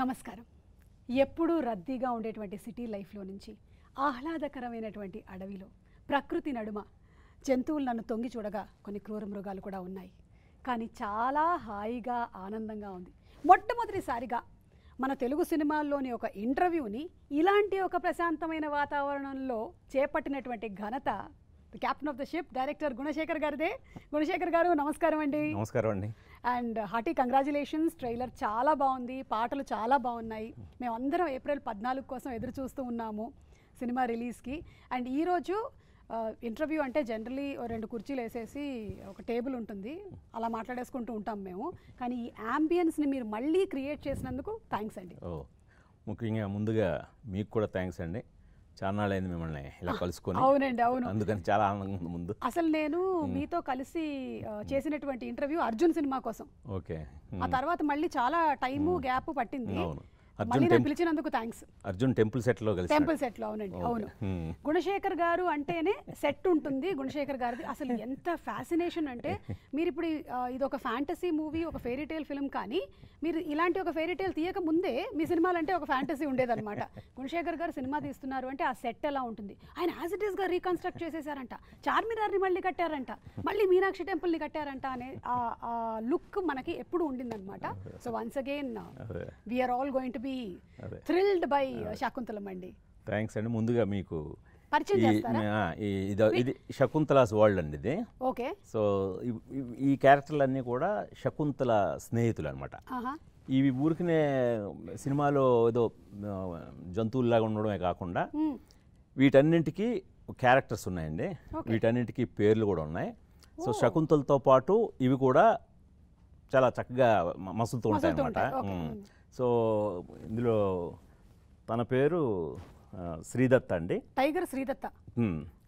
నమస్కారం ఎప్పుడూ రద్దీగా ఉండేటువంటి సిటీ లైఫ్లో నుంచి ఆహ్లాదకరమైనటువంటి అడవిలో ప్రకృతి నడుమ జంతువులు నన్ను తొంగి చూడగా కొన్ని క్రూర మృగాలు కూడా ఉన్నాయి కానీ చాలా హాయిగా ఆనందంగా ఉంది మొట్టమొదటిసారిగా మన తెలుగు సినిమాల్లోని ఒక ఇంటర్వ్యూని ఇలాంటి ఒక ప్రశాంతమైన వాతావరణంలో చేపట్టినటువంటి ఘనత captain of the ship director Gunasekhar గారిదే గుణశేఖర్ గారు నమస్కారం అండి నమస్కారం అండి అండ్ హార్టీ కంగ్రాచులేషన్స్ ట్రైలర్ చాలా బాగుంది పాటలు చాలా బాగున్నాయి మేమందరం ఏప్రిల్ పద్నాలుగు కోసం ఎదురు చూస్తూ ఉన్నాము సినిమా రిలీజ్కి అండ్ ఈరోజు ఇంటర్వ్యూ అంటే జనరలీ రెండు కుర్చీలు వేసేసి ఒక టేబుల్ ఉంటుంది అలా మాట్లాడేసుకుంటూ ఉంటాం మేము కానీ ఈ యాంబియన్స్ని మీరు మళ్ళీ క్రియేట్ చేసినందుకు థ్యాంక్స్ అండి ముఖ్యంగా ముందుగా మీకు కూడా థ్యాంక్స్ అండి చాలా అయింది మిమ్మల్ని ఇలా కలుసుకొని అవునండి అవును అందుకని చాలా ఆనందంగా ముందు అసలు నేను మీతో కలిసి చేసినటువంటి ఇంటర్వ్యూ అర్జున్ సినిమా కోసం ఓకే ఆ తర్వాత మళ్ళీ చాలా టైము గ్యాప్ పట్టింది అవును అర్జున్ పిలిచినందుకు థ్యాంక్స్ టెంపుల్ సెట్ లో టెంపుల్ సెట్ లో అవునండి అవును గుణశేఖర్ గారు అంటేనే సెట్ ఉంటుంది గుణశేఖర్ గారిది అసలు ఎంత ఫ్యాసినేషన్ అంటే మీరు ఇప్పుడు ఇది ఒక ఫ్యాంటసీ మూవీ ఒక ఫెయిరీటేల్ ఫిల్మ్ కానీ మీరు ఇలాంటి ఒక ఫెయిరీటేల్ తీయక ముందే మీ సినిమాలు అంటే ఒక ఫ్యాంటసీ ఉండేదన్నమాట గుణశేఖర్ గారు సినిమా తీస్తున్నారు అంటే ఆ సెట్ ఎలా ఉంటుంది ఆయన యాజ్ ఇట్ ఈస్ గా రీకన్స్ట్రక్ట్ చేసేసారంట ని మళ్ళీ కట్టారంట మళ్ళీ మీనాక్షి టెంపుల్ ని కట్టారంట అనే ఆ లుక్ మనకి ఎప్పుడు ఉండిందనమాట so once again we're all going to be thrilled by Shaakuntalam అండి థ్యాంక్స్ అండి ముందుగా మీకు ఇది శకుంతలాస్ వరల్డ్ అండి ఇది ఓకే సో ఈ క్యారెక్టర్లన్నీ కూడా శకుంతల స్నేహితులు అనమాట ఇవి ఊరికినే సినిమాలో ఏదో జంతువుల్లాగా ఉండడమే కాకుండా వీటన్నింటికి క్యారెక్టర్స్ ఉన్నాయండి వీటన్నింటికి పేర్లు కూడా ఉన్నాయి సో శకుంతలతో పాటు ఇవి కూడా చాలా చక్కగా మసులుతూ ఉంటాయి అనమాట సో ఇందులో తన పేరు శ్రీదత్త అండి టైగర్ శ్రీదత్త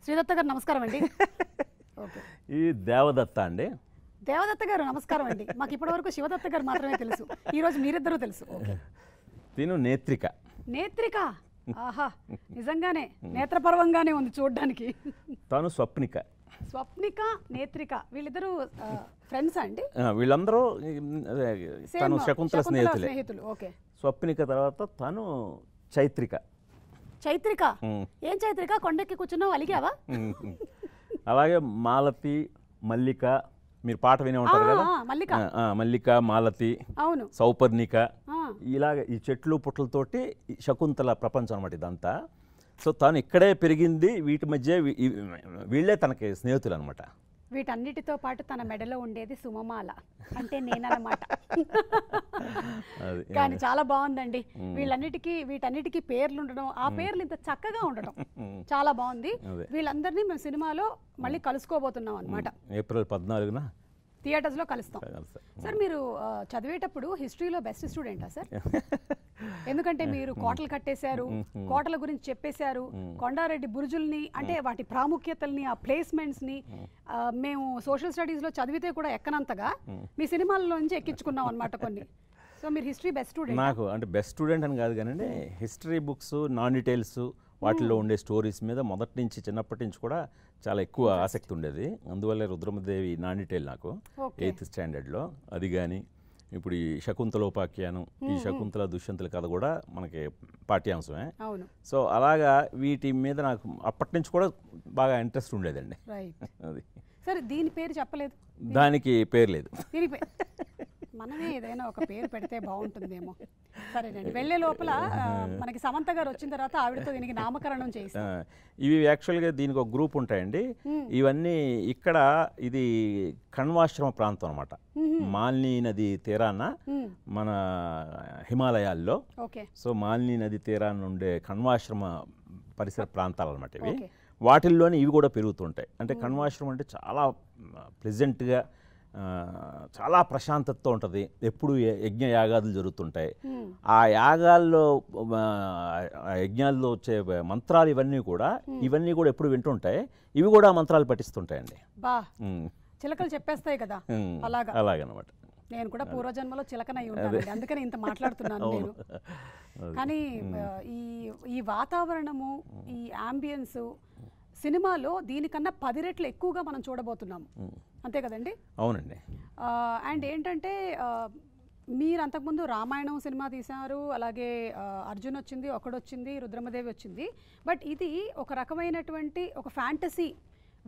శ్రీదత్త గారు నమస్కారం అండి ఈ దేవదత్త అండి దేవదత్త గారు నమస్కారం అండి మాకు ఇప్పటి వరకు శివదత్త గారు మాత్రమే తెలుసు ఈ రోజు మీరిద్దరూ తెలుసు తిను నేత్రిక నేత్రిక ఆహా నిజంగానే నేత్రపర్వంగానే ఉంది చూడడానికి తను స్వప్నిక స్వప్నిక నేత్రిక వీళ్ళిద్దరూ ఫ్రెండ్స్ అండి వీళ్ళందరూ తను శకుంతల స్నేహితులే ఓకే స్వప్నిక తర్వాత తను చైత్రిక చైత్రిక ఏం చైత్రిక కొండెక్కి కూర్చున్నావు అలిగావా అలాగే మాలతి మల్లిక మీరు పాట వినే ఉంటారు కదా మల్లిక మల్లిక మాలతి అవును సౌపర్ణిక ఇలాగ ఈ చెట్లు పుట్లతోటి శకుంతల ప్రపంచం అనమాట ఇదంతా సో తను ఇక్కడే పెరిగింది వీటి మధ్య వీళ్ళే తనకి స్నేహితులు అనమాట వీటన్నిటితో పాటు తన మెడలో ఉండేది సుమమాల అంటే నేనన్నమాట కానీ చాలా బాగుందండి వీళ్ళన్నిటికీ వీటన్నిటికీ పేర్లు ఉండడం ఆ పేర్లు ఇంత చక్కగా ఉండడం చాలా బాగుంది వీళ్ళందరినీ మేము సినిమాలో మళ్ళీ కలుసుకోబోతున్నాం అనమాట ఏప్రిల్ పద్నాలుగున థియేటర్స్లో కలుస్తాం సార్ మీరు చదివేటప్పుడు హిస్టరీలో బెస్ట్ స్టూడెంటా సార్ ఎందుకంటే మీరు కోటలు కట్టేశారు కోటల గురించి చెప్పేశారు కొండారెడ్డి బురుజుల్ని అంటే వాటి ప్రాముఖ్యతల్ని ఆ ప్లేస్మెంట్స్ని మేము సోషల్ స్టడీస్లో చదివితే కూడా ఎక్కనంతగా మీ సినిమాల్లోంచి ఎక్కించుకున్నాం అనమాట కొన్ని సో మీరు హిస్టరీ బెస్ట్ స్టూడెంట్ నాకు అంటే బెస్ట్ స్టూడెంట్ అని కాదు కానీ హిస్టరీ బుక్స్ నాన్ డీటెయిల్స్ వాటిలో ఉండే స్టోరీస్ మీద మొదటి నుంచి చిన్నప్పటి నుంచి కూడా చాలా ఎక్కువ ఆసక్తి ఉండేది అందువల్ల రుద్రమదేవి నాన్ డీటెయిల్ నాకు ఎయిత్ స్టాండర్డ్లో అది కానీ ఇప్పుడు ఈ ఉపాఖ్యానం ఈ శకుంతల దుష్యంతుల కథ కూడా మనకి పాఠ్యాంశమే సో అలాగా వీటి మీద నాకు అప్పటి నుంచి కూడా బాగా ఇంట్రెస్ట్ ఉండేదండి అది సరే దీని పేరు చెప్పలేదు దానికి పేరు లేదు మనమే ఏదైనా ఒక పేరు పెడితే బాగుంటుందేమో సరేనండి వెళ్ళే లోపల మనకి సమంత గారు వచ్చిన తర్వాత ఆవిడతో దీనికి నామకరణం చేస్తాం ఇవి యాక్చువల్గా దీనికి ఒక గ్రూప్ ఉంటాయండి ఇవన్నీ ఇక్కడ ఇది కణ్వాశ్రమ ప్రాంతం అనమాట మాలిని నది తీరాన మన హిమాలయాల్లో సో మాలిని నది తీరాన ఉండే కణ్వాశ్రమ పరిసర ప్రాంతాలు అనమాట ఇవి వాటిల్లోనే ఇవి కూడా పెరుగుతుంటాయి అంటే కణ్వాశ్రమం అంటే చాలా ప్లెజెంట్గా చాలా ప్రశాంతతతో ఉంటుంది ఎప్పుడు యజ్ఞ యాగాదులు జరుగుతుంటాయి ఆ యాగాల్లో యజ్ఞాల్లో వచ్చే మంత్రాలు ఇవన్నీ కూడా ఇవన్నీ కూడా ఎప్పుడు వింటుంటాయి ఇవి కూడా మంత్రాలు పఠిస్తుంటాయండి చిలకలు చెప్పేస్తాయి కదా అలాగా అలాగనమాట నేను కూడా పూర్వజన్మలో చిలకనయ్యి ఉంటాను అందుకని ఇంత మాట్లాడుతున్నాను నేను కానీ ఈ ఈ వాతావరణము ఈ ఆంబియన్సు సినిమాలో దీనికన్నా పది రెట్లు ఎక్కువగా మనం చూడబోతున్నాము అంతే కదండి అవునండి అండ్ ఏంటంటే మీరు అంతకుముందు రామాయణం సినిమా తీశారు అలాగే అర్జున్ వచ్చింది ఒకడొచ్చింది రుద్రమదేవి వచ్చింది బట్ ఇది ఒక రకమైనటువంటి ఒక ఫ్యాంటసీ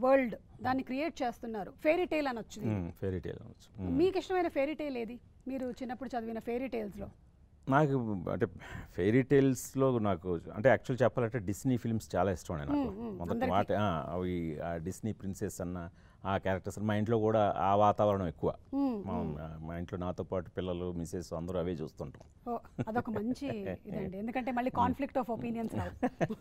వరల్డ్ దాన్ని క్రియేట్ చేస్తున్నారు ఫెయిరీ టైల్ అని వచ్చింది మీకు ఇష్టమైన ఫెయిరీ టైల్ ఏది మీరు చిన్నప్పుడు చదివిన ఫెయిరీ టైల్స్లో నాకు అంటే ఫెయిరీ టైల్స్లో నాకు అంటే యాక్చువల్ చెప్పాలంటే డిస్నీ ఫిల్మ్స్ చాలా ఇష్టం నాకు మొదటి మాట అవి ఆ డిస్నీ ప్రిన్సెస్ అన్న ఆ క్యారెక్టర్స్ మా ఇంట్లో కూడా ఆ వాతావరణం ఎక్కువ మా ఇంట్లో నాతో పాటు పిల్లలు మిసెస్ అందరూ అవే చూస్తుంటాం అదొక మంచి ఎందుకంటే మళ్ళీ కాన్ఫ్లిక్ట్ ఆఫ్ ఒపీనియన్స్